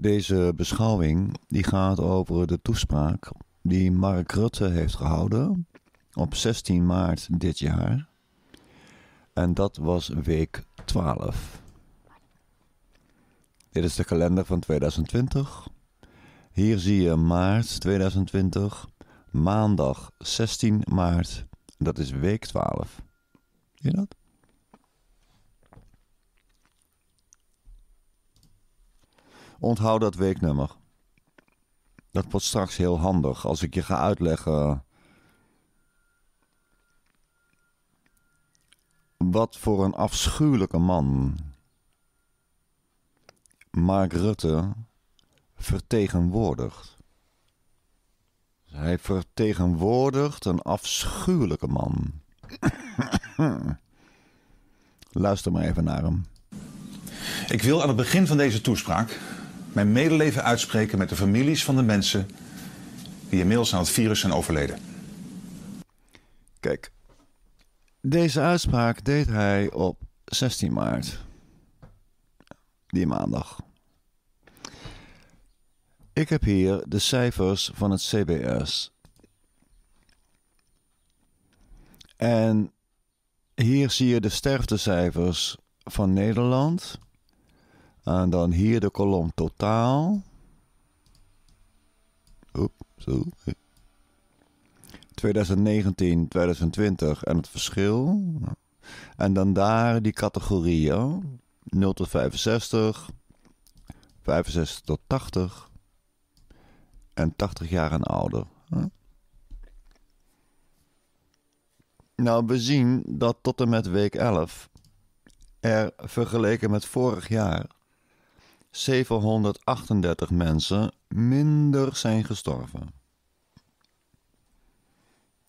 Deze beschouwing die gaat over de toespraak die Mark Rutte heeft gehouden op 16 maart dit jaar. En dat was week 12. Dit is de kalender van 2020. Hier zie je maart 2020, maandag 16 maart. Dat is week 12. Zie je dat? Onthoud dat weeknummer. Dat wordt straks heel handig als ik je ga uitleggen. Wat voor een afschuwelijke man Mark Rutte vertegenwoordigt. Hij vertegenwoordigt een afschuwelijke man. Luister maar even naar hem. Ik wil aan het begin van deze toespraak mijn medeleven uitspreken met de families van de mensen die inmiddels aan het virus zijn overleden. Kijk, deze uitspraak deed hij op 16 maart, die maandag. Ik heb hier de cijfers van het CBS. En hier zie je de sterftecijfers van Nederland en dan hier de kolom totaal. Oep, zo. 2019, 2020 en het verschil. En dan daar die categorieën. 0 tot 65, 65 tot 80 en 80 jaar en ouder. Nou, we zien dat tot en met week 11 er vergeleken met vorig jaar 738 mensen minder zijn gestorven.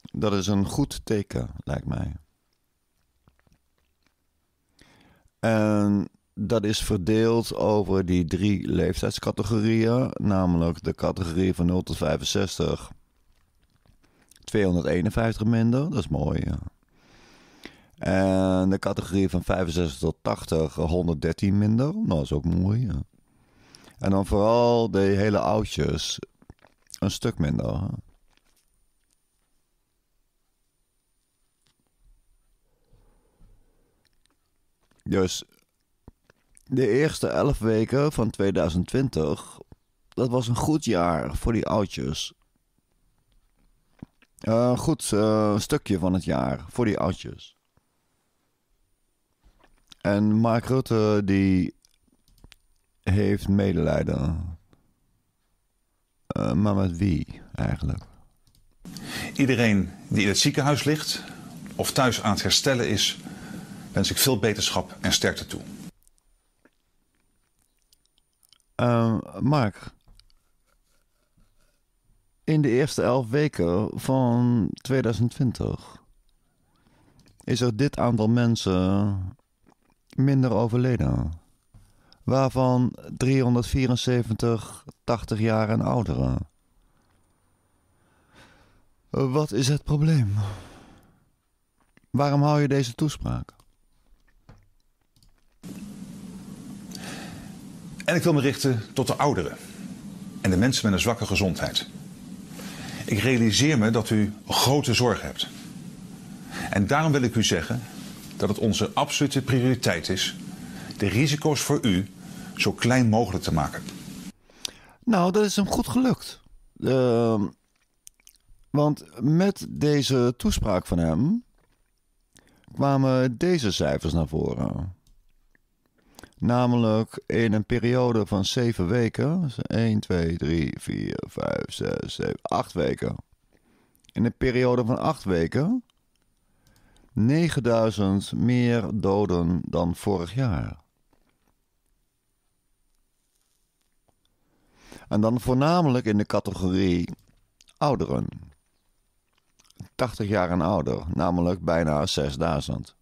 Dat is een goed teken, lijkt mij. En dat is verdeeld over die drie leeftijdscategorieën, namelijk de categorie van 0 tot 65. 251 minder, dat is mooi. Ja. En de categorie van 65 tot 80, 113 minder, dat nou, is ook mooi. Ja. En dan vooral de hele oudjes een stuk minder. Dus de eerste elf weken van 2020, dat was een goed jaar voor die oudjes. Uh, goed eh, stukje van het jaar voor die oudjes. En Mark Rutte die heeft medelijden. Uh, maar met wie eigenlijk? Iedereen die in het ziekenhuis ligt of thuis aan het herstellen is, wens ik veel beterschap en sterkte toe. Ehm, Mark, in de eerste elf weken van 2020 is er dit aantal mensen minder overleden waarvan 374 80 jaar en ouderen. Eh, wat is het probleem? Waarom hou je deze toespraak? En ik wil me richten tot de ouderen en de mensen met een zwakke gezondheid. Ik realiseer me dat u grote zorg hebt. En daarom wil ik u zeggen dat het onze absolute prioriteit is de risico's voor u zo klein mogelijk te maken? Nou, dat is hem goed gelukt. Uh, want met deze toespraak van hem kwamen deze cijfers naar voren. Namelijk in een periode van zeven weken. 1, 2, 3, 4, 5, 6, 7, 8 weken. In een periode van 8 weken 9000 meer doden dan vorig jaar. En dan voornamelijk in de categorie ouderen. 80 jaar en ouder, namelijk bijna 6000.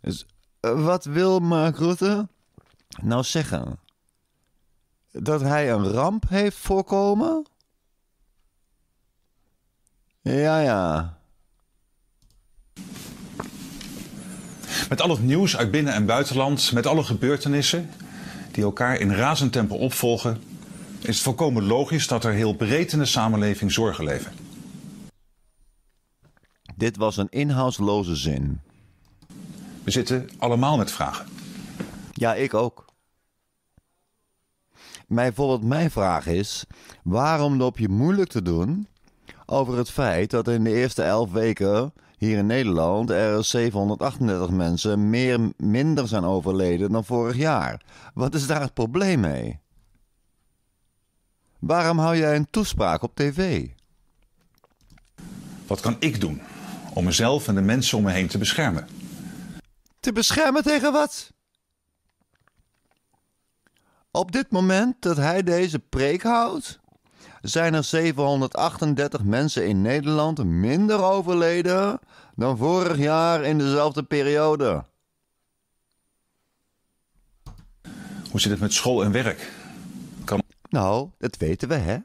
Dus eh, wat wil Mark Rutte nou zeggen? Dat hij een ramp heeft voorkomen? Ja, ja. Met al het nieuws uit binnen- en buitenland, met alle gebeurtenissen die elkaar in razend tempo opvolgen, is het volkomen logisch dat er heel breed in de samenleving zorgen leven. Dit was een inhoudsloze zin. We zitten allemaal met vragen. Ja, ik ook. Mijn, bijvoorbeeld mijn vraag is: waarom loop je moeilijk te doen over het feit dat in de eerste elf weken hier in Nederland er 738 mensen meer, minder zijn overleden dan vorig jaar. Wat is daar het probleem mee? Waarom hou jij een toespraak op tv? Wat kan ik doen om mezelf en de mensen om me heen te beschermen? Te beschermen tegen wat? Op dit moment dat hij deze preek houdt, zijn er 738 mensen in Nederland minder overleden dan vorig jaar in dezelfde periode. Hoe zit het met school en werk? Kan... Nou, dat weten we, hè?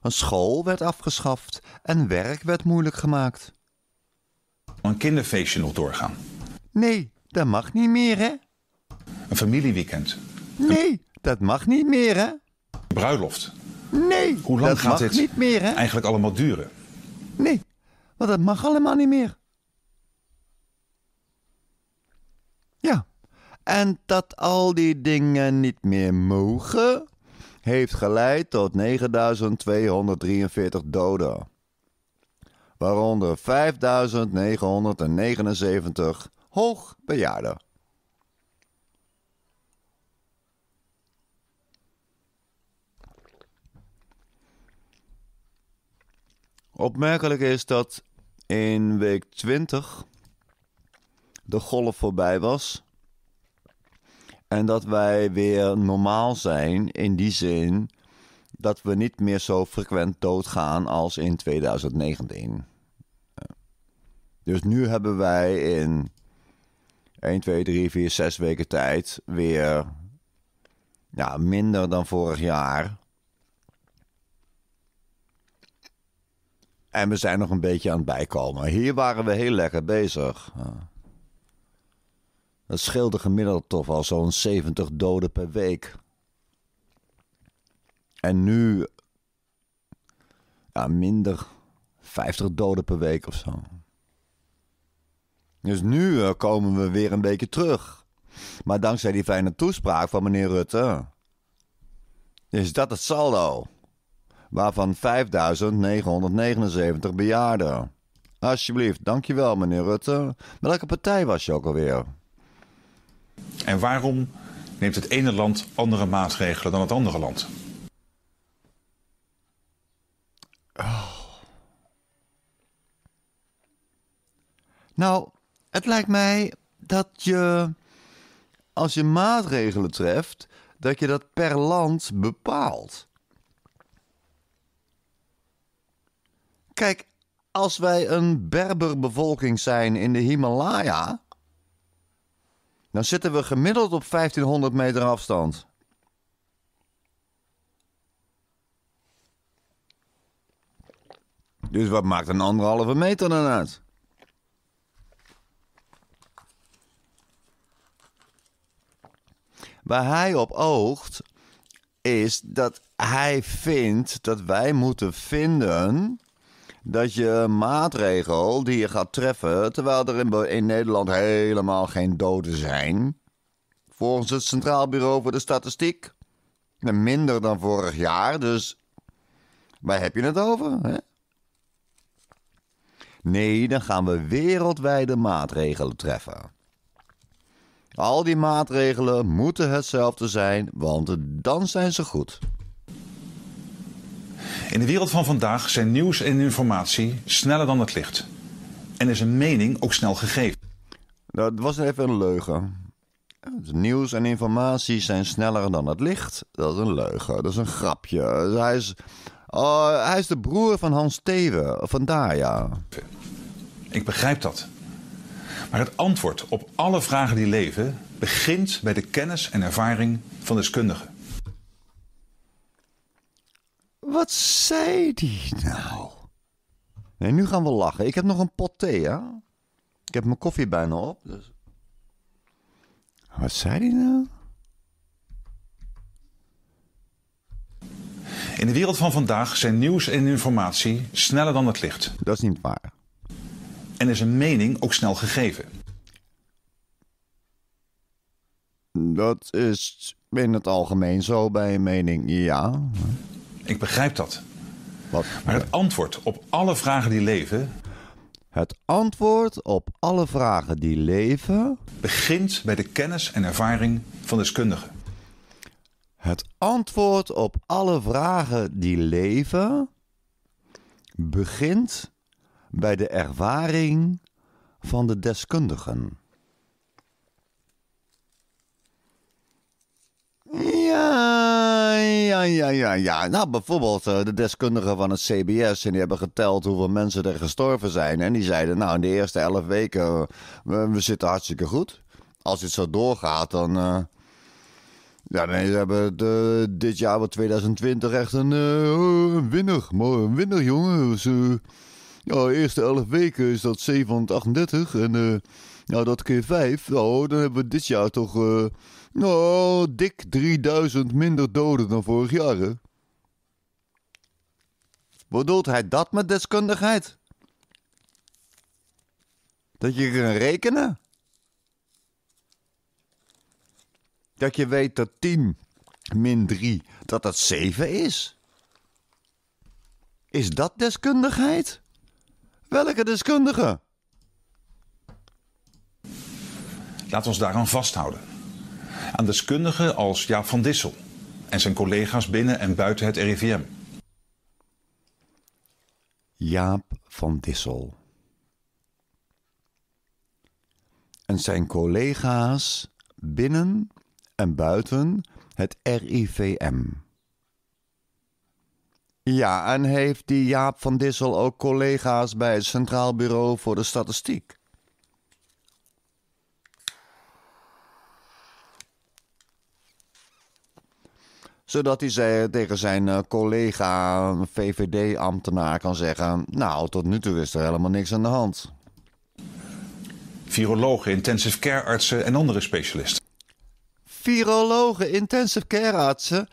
Want school werd afgeschaft en werk werd moeilijk gemaakt. Een kinderfeestje nog doorgaan? Nee, dat mag niet meer, hè? Een familieweekend? Nee, dat mag niet meer, hè? Bruiloft? Nee, dat mag niet meer, hè? eigenlijk allemaal duren? Nee, want dat mag allemaal niet meer. Ja, en dat al die dingen niet meer mogen, heeft geleid tot 9243 doden. Waaronder 5979 hoogbejaarden. Opmerkelijk is dat in week 20 de golf voorbij was. En dat wij weer normaal zijn in die zin dat we niet meer zo frequent doodgaan als in 2019. Dus nu hebben wij in 1, 2, 3, 4, 6 weken tijd weer ja, minder dan vorig jaar En we zijn nog een beetje aan het bijkomen. Hier waren we heel lekker bezig. Dat scheelde gemiddeld toch al zo'n 70 doden per week. En nu ja, minder 50 doden per week of zo. Dus nu eh, komen we weer een beetje terug. Maar dankzij die fijne toespraak van meneer Rutte is dat het saldo waarvan 5.979 bejaarden. Alsjeblieft, dankjewel meneer Rutte. Welke partij was je ook alweer? En waarom neemt het ene land andere maatregelen dan het andere land? Oh. Nou, het lijkt mij dat je, als je maatregelen treft, dat je dat per land bepaalt. Kijk, als wij een Berberbevolking zijn in de Himalaya, dan zitten we gemiddeld op 1500 meter afstand. Dus wat maakt een anderhalve meter dan uit? Waar hij op oogt, is dat hij vindt dat wij moeten vinden dat je een maatregel die je gaat treffen, terwijl er in, Nederland helemaal geen doden zijn, volgens het Centraal Bureau voor de Statistiek, minder dan vorig jaar. Dus waar heb je het over? Hè? Nee, dan gaan we wereldwijde maatregelen treffen. Al die maatregelen moeten hetzelfde zijn, want dan zijn ze goed. In de wereld van vandaag zijn nieuws en informatie sneller dan het licht. En is een mening ook snel gegeven. Dat nou, was even een leugen. Nieuws en informatie zijn sneller dan het licht. Dat is een leugen. Dat is een grapje. Hij is, oh, hij is de broer van Hans Thewe, van Daya. Ik begrijp dat. Maar het antwoord op alle vragen die leven begint bij de kennis en ervaring van deskundigen. Wat zei die nou? Nee, nu gaan we lachen. Ik heb nog een pot thee, hè? Ik heb mijn koffie bijna op. Dus- Wat zei die nou? In de wereld van vandaag zijn nieuws en informatie sneller dan het licht. Dat is niet waar. En is een mening ook snel gegeven. Dat is in het algemeen zo bij een mening, ja. Ik begrijp dat. Wat? Maar het antwoord op alle vragen die leven. Het antwoord op alle vragen die leven. begint bij de kennis en ervaring van deskundigen. Het antwoord op alle vragen die leven. begint bij de ervaring van de deskundigen. Ja ja, ja, ja, ja. Nou, bijvoorbeeld eh, de deskundigen van het CBS. En die hebben geteld hoeveel mensen er gestorven zijn. En die zeiden, nou, in de eerste elf weken, eh, we, zitten hartstikke goed. Als dit zo doorgaat, dan... Eh, ja, nee, ze hebben de, dit jaar, 2020, echt een, uh, een winner. Een winner, ja, de eerste 11 weken is dat 738. En uh, nou, dat keer 5, nou, dan hebben we dit jaar toch uh, nou, dik 3000 minder doden dan vorig jaar. Hè? Bedoelt hij dat met deskundigheid? Dat je kan rekenen? Dat je weet dat 10 min 3 dat dat 7 is? Is dat deskundigheid? Welke deskundige? Laat ons daaraan vasthouden. Aan deskundigen als Jaap van Dissel en zijn collega's binnen en buiten het RIVM. Jaap van Dissel. En zijn collega's binnen en buiten het RIVM. Ja, en heeft die Jaap van Dissel ook collega's bij het Centraal Bureau voor de Statistiek? Zodat hij tegen zijn eh, collega VVD-ambtenaar kan zeggen: Nou, tot nu toe is er helemaal niks aan de hand. Virologen, intensive care artsen en andere specialisten. Virologen, intensive care artsen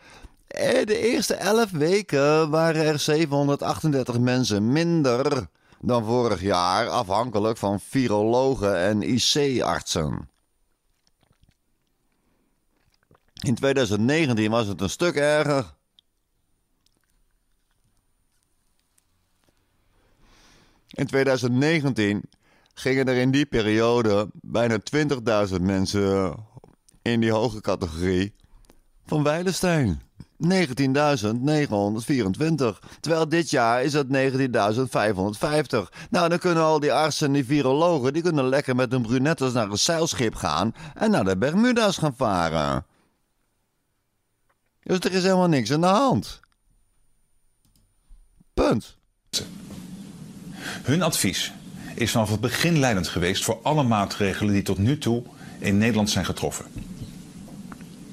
eh, de eerste 11 weken waren er 738 mensen minder dan vorig jaar, afhankelijk van virologen en IC-artsen. In 2019 was het een stuk erger. In 2019 gingen er in die periode bijna 20.000 mensen in die hoge categorie van Weilenstein. 19.924. Terwijl dit jaar is dat 19.550. Nou, dan kunnen al die artsen en die virologen... die kunnen lekker met hun brunettes naar een zeilschip gaan... en naar de Bermuda's gaan varen. Dus er is helemaal niks aan de hand. Punt. Hun advies is vanaf het begin leidend geweest voor alle maatregelen die tot nu toe in Nederland zijn getroffen.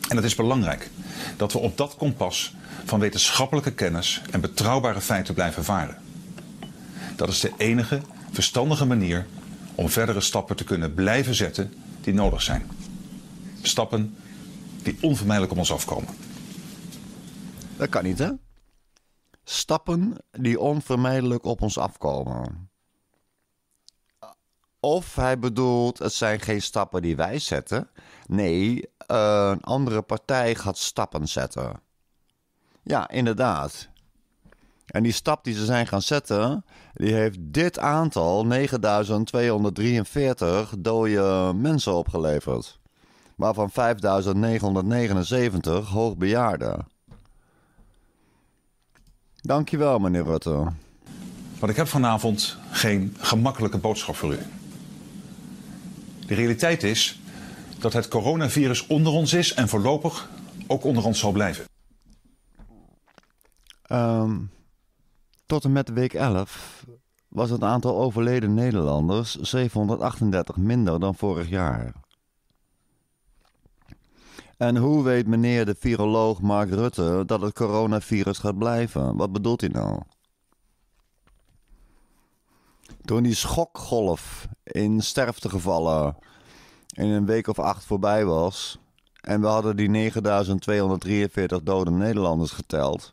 En dat is belangrijk dat we op dat kompas van wetenschappelijke kennis en betrouwbare feiten blijven varen. Dat is de enige verstandige manier om verdere stappen te kunnen blijven zetten die nodig zijn. Stappen die onvermijdelijk op ons afkomen. Dat kan niet, hè? Stappen die onvermijdelijk op ons afkomen. Of hij bedoelt, het zijn geen stappen die wij zetten. Nee, eh, een andere partij gaat stappen zetten. Ja, inderdaad. En die stap die ze zijn gaan zetten, die heeft dit aantal 9243 dode mensen opgeleverd. Waarvan 5979 hoogbejaarden. Dankjewel, meneer Rutte. Want ik heb vanavond geen gemakkelijke boodschap voor u. De realiteit is dat het coronavirus onder ons is en voorlopig ook onder ons zal blijven. Ehm, tot en met week 11 was het aantal overleden Nederlanders 738 minder dan vorig jaar. En hoe weet meneer de viroloog Mark Rutte dat het coronavirus gaat blijven? Wat bedoelt hij nou? Toen die schokgolf in sterftegevallen in een week of acht voorbij was. En we hadden die 9243 dode Nederlanders geteld.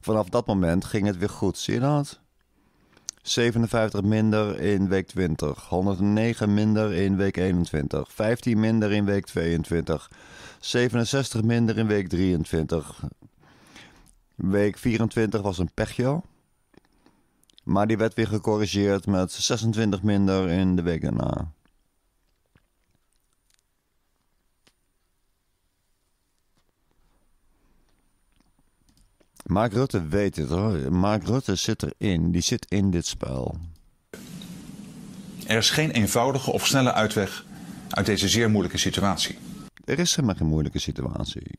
Vanaf dat moment ging het weer goed, zie je dat? 57 minder in week 20, 109 minder in week 21, 15 minder in week 22, 67 minder in week 23. Week 24 was een pechje. Maar die werd weer gecorrigeerd met 26 minder in de week daarna. Mark Rutte weet het hoor. Mark Rutte zit erin. Die zit in dit spel. Er is geen eenvoudige of snelle uitweg uit deze zeer moeilijke situatie. Er is helemaal geen moeilijke situatie.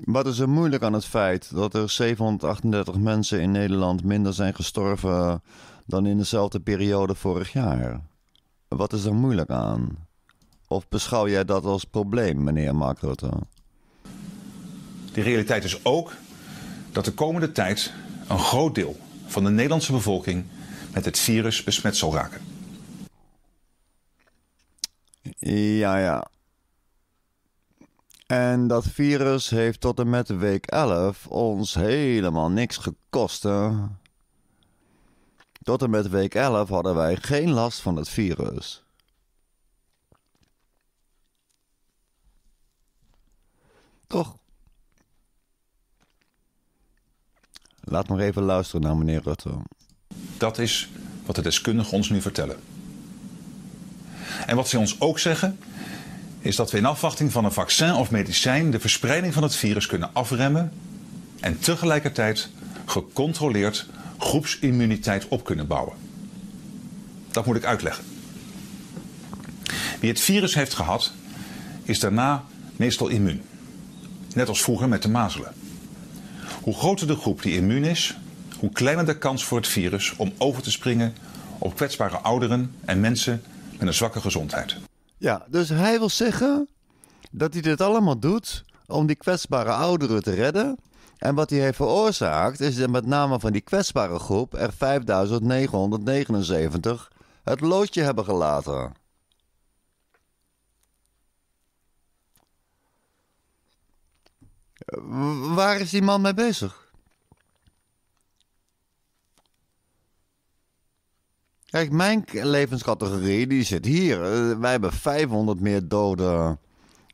Wat is er moeilijk aan het feit dat er 738 mensen in Nederland minder zijn gestorven dan in dezelfde periode vorig jaar? Wat is er moeilijk aan? Of beschouw jij dat als probleem, meneer Mark Rutte? De realiteit is ook dat de komende tijd een groot deel van de Nederlandse bevolking met het virus besmet zal raken. Ja, ja. En dat virus heeft tot en met week 11 ons helemaal niks gekost. Hè? Tot en met week 11 hadden wij geen last van het virus. Toch? Laat maar even luisteren naar meneer Rutte. Dat is wat de deskundigen ons nu vertellen. En wat ze ons ook zeggen, is dat we in afwachting van een vaccin of medicijn de verspreiding van het virus kunnen afremmen en tegelijkertijd gecontroleerd groepsimmuniteit op kunnen bouwen. Dat moet ik uitleggen. Wie het virus heeft gehad, is daarna meestal immuun. Net als vroeger met de mazelen. Hoe groter de groep die immuun is, hoe kleiner de kans voor het virus om over te springen op kwetsbare ouderen en mensen met een zwakke gezondheid. Ja, dus hij wil zeggen dat hij dit allemaal doet om die kwetsbare ouderen te redden. En wat hij heeft veroorzaakt is dat met name van die kwetsbare groep er 5979 het loodje hebben gelaten. Waar is die man mee bezig? Kijk, mijn levenscategorie die zit hier. Eh, wij hebben 500 meer doden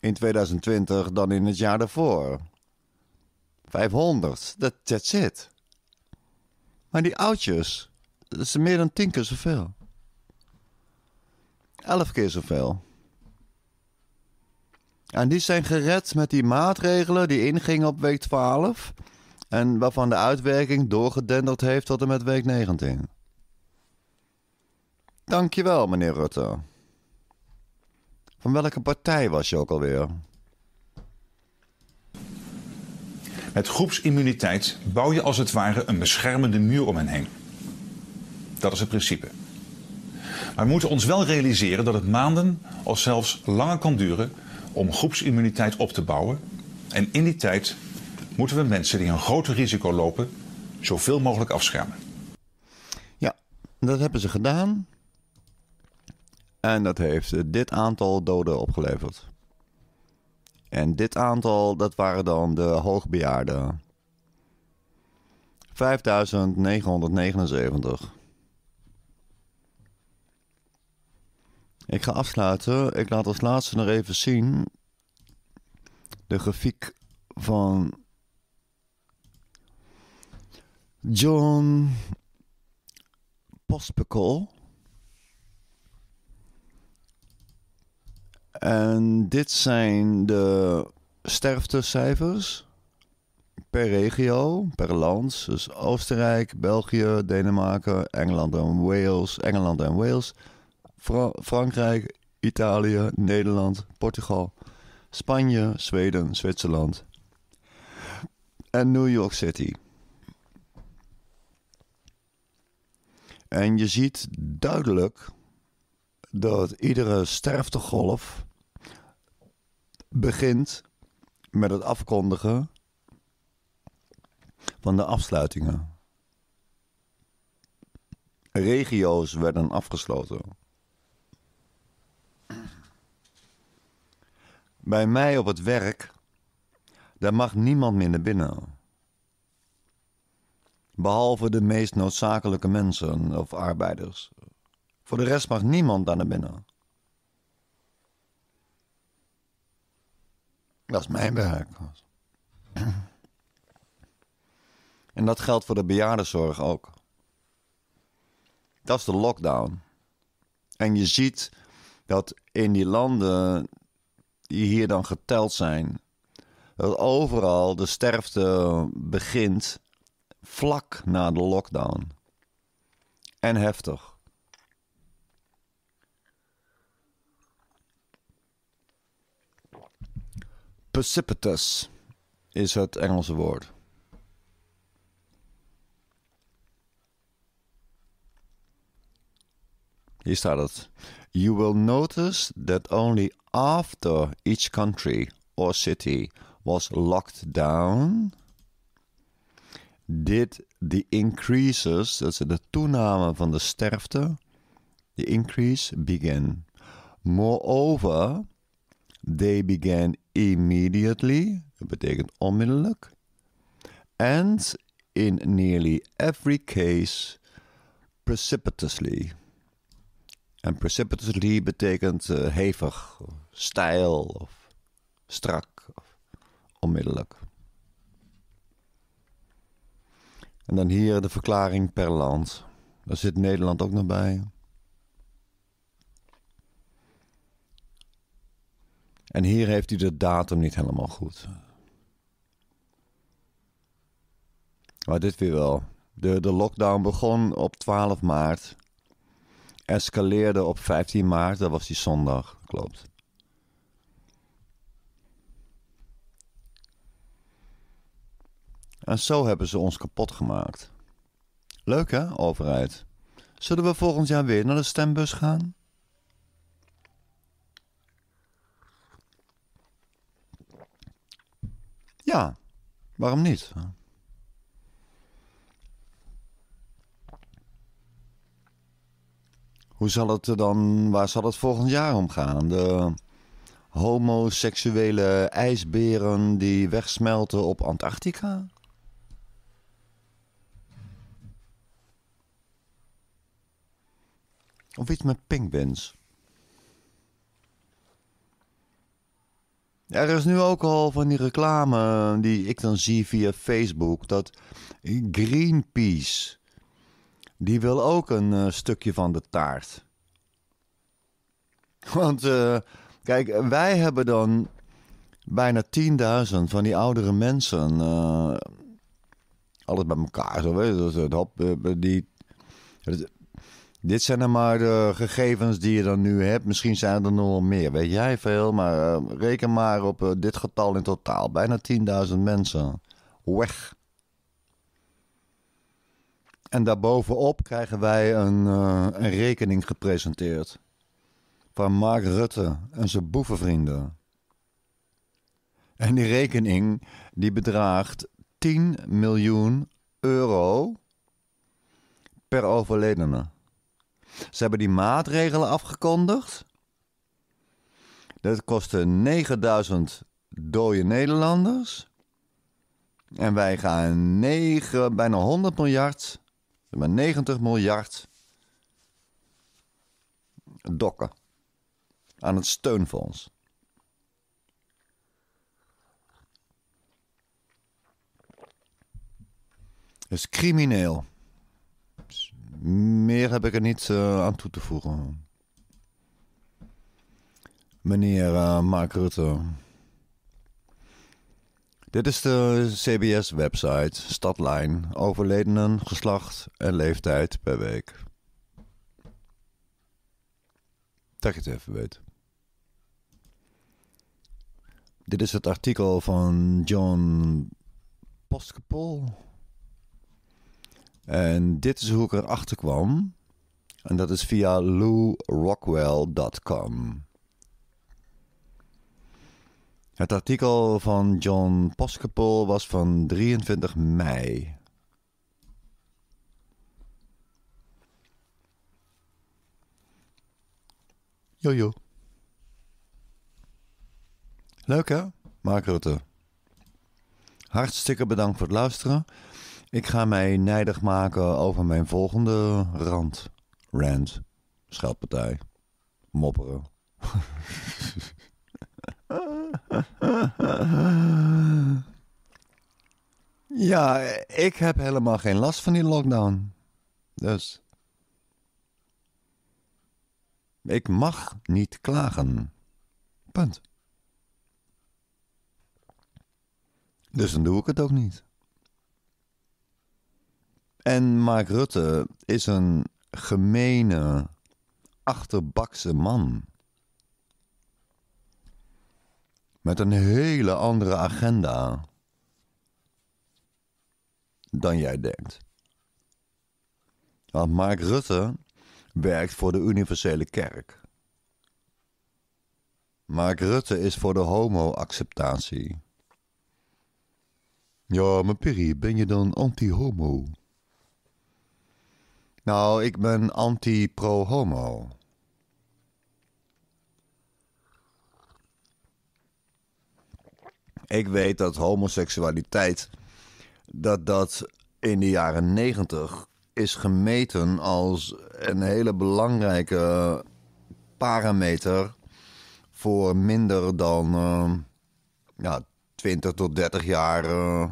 in 2020 dan in het jaar daarvoor. 500, dat zit. it. Maar die oudjes, dat is meer dan 10 keer zoveel. 11 keer zoveel. En die zijn gered met die maatregelen die ingingen op week 12 en waarvan de uitwerking doorgedenderd heeft tot en met week 19. Dankjewel, meneer Rutte. Van welke partij was je ook alweer? Met groepsimmuniteit bouw je als het ware een beschermende muur om hen heen. Dat is het principe. Maar we moeten ons wel realiseren dat het maanden of zelfs langer kan duren om groepsimmuniteit op te bouwen. En in die tijd moeten we mensen die een groter risico lopen zoveel mogelijk afschermen. Ja, dat hebben ze gedaan. En dat heeft eh, dit aantal doden opgeleverd. En dit aantal, dat waren dan de hoogbejaarden. 5979. Ik ga afsluiten. Ik laat als laatste nog even zien de grafiek van John Pospical. En dit zijn de sterftecijfers per regio, per land. Dus Oostenrijk, België, Denemarken, Engeland en Wales, Engeland en Wales, Frankrijk, Italië, Nederland, Portugal, Spanje, Zweden, Zwitserland en New York City. En je ziet duidelijk dat iedere sterftegolf begint met het afkondigen van de afsluitingen. Regio's werden afgesloten. Bij mij op het werk, daar mag niemand meer naar binnen. Behalve de meest noodzakelijke mensen of arbeiders. Voor de rest mag niemand daar naar binnen. Dat is mijn werk. En dat geldt voor de bejaardenzorg ook. Dat is de lockdown. En je ziet dat in die landen die hier dan geteld zijn, dat overal de sterfte begint vlak na de lockdown. En heftig. Precipitous is het Engelse woord. Hier staat het. You will notice that only after each country or city was locked down did the increases, dat is de toename van de sterfte, the increase begin. Moreover, They began immediately, dat betekent onmiddellijk. And in nearly every case precipitously. En precipitously betekent uh, hevig, stijl of strak, of onmiddellijk. En dan hier de verklaring per land. Daar zit Nederland ook nog bij. En hier heeft hij de datum niet helemaal goed. Maar dit weer wel. De, de lockdown begon op 12 maart. Escaleerde op 15 maart, dat was die zondag, klopt. En zo hebben ze ons kapot gemaakt. Leuk hè, overheid? Zullen we volgend jaar weer naar de stembus gaan? Ja, waarom niet? Hoe zal het dan, waar zal het volgend jaar om gaan? De homoseksuele ijsberen die wegsmelten op Antarctica? Of iets met penguins? Er is nu ook al van die reclame eh, die ik dan zie via Facebook dat Greenpeace die wil ook een eh, stukje van de taart. Want eh, kijk, wij hebben dan bijna 10.000 van die oudere mensen. Uh, alles bij elkaar. Zo, weet je, dat, die, dit zijn dan maar de eh, gegevens die je dan nu hebt. Misschien zijn er nog wel meer, weet jij veel. Maar eh, reken maar op eh, dit getal in totaal. Bijna 10.000 mensen. Weg. En daarbovenop krijgen wij een, een rekening gepresenteerd. Van Mark Rutte en zijn boevenvrienden. En die rekening die bedraagt 10 miljoen euro per overledene. Ze hebben die maatregelen afgekondigd. Dat kostte 9000 dode Nederlanders. En wij gaan 9, bijna 100 miljard, maar 90 miljard dokken aan het steunfonds. Het is crimineel meer heb ik er niet eh, aan toe te voegen. Meneer uh, Mark Rutte. Dit is de CBS-website, stadlijn, overledenen, geslacht en leeftijd per week. Dat je het even weet. Dit is het artikel van John Postkepol. En dit is hoe ik erachter kwam. En dat is via lourockwell.com. Het artikel van John Poskepol was van 23 mei. Jojo. Leuk hè? Mark Rutte. Hartstikke bedankt voor het luisteren. Ik ga mij nijdig maken over mijn volgende rand. Rand. Scheldpartij. Mopperen. ja, ik heb helemaal geen last van die lockdown. Dus. Ik mag niet klagen. Punt. Dus dan doe ik het ook niet. En Mark Rutte is een gemene, achterbakse man. Met een hele andere agenda dan jij denkt. Want Mark Rutte werkt voor de universele kerk. Mark Rutte is voor de homo-acceptatie. Ja, maar Perry, ben je dan anti-homo? Nou, ik ben anti-pro-homo. Ik weet dat homoseksualiteit, dat dat in de jaren negentig is gemeten als een hele belangrijke parameter voor minder dan eh, ja, 20 tot 30 jaar eh,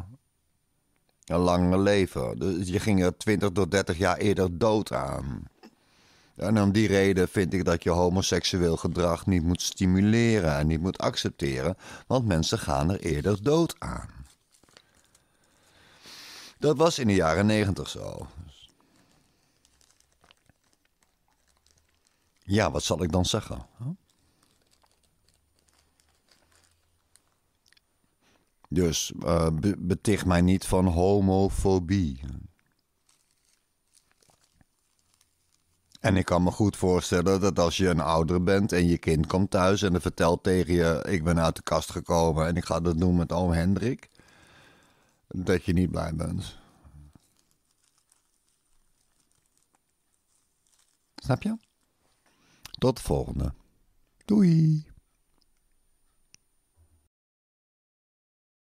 een lange leven. Dus je ging er 20 tot 30 jaar eerder dood aan. En om die reden vind ik dat je homoseksueel gedrag niet moet stimuleren en niet moet accepteren, want mensen gaan er eerder dood aan. Dat was in de jaren 90 zo. Ja, wat zal ik dan zeggen? Dus uh, beticht mij niet van homofobie. En ik kan me goed voorstellen dat als je een ouder bent en je kind komt thuis en er vertelt tegen je: Ik ben uit de kast gekomen en ik ga dat doen met oom Hendrik, dat je niet blij bent. Snap je? Tot de volgende. Doei!